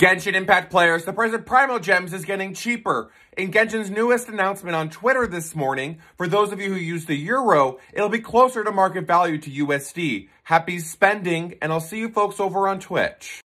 Genshin Impact players, the price of Primal Gems is getting cheaper. In Genshin's newest announcement on Twitter this morning, for those of you who use the Euro, it'll be closer to market value to USD. Happy spending, and I'll see you folks over on Twitch.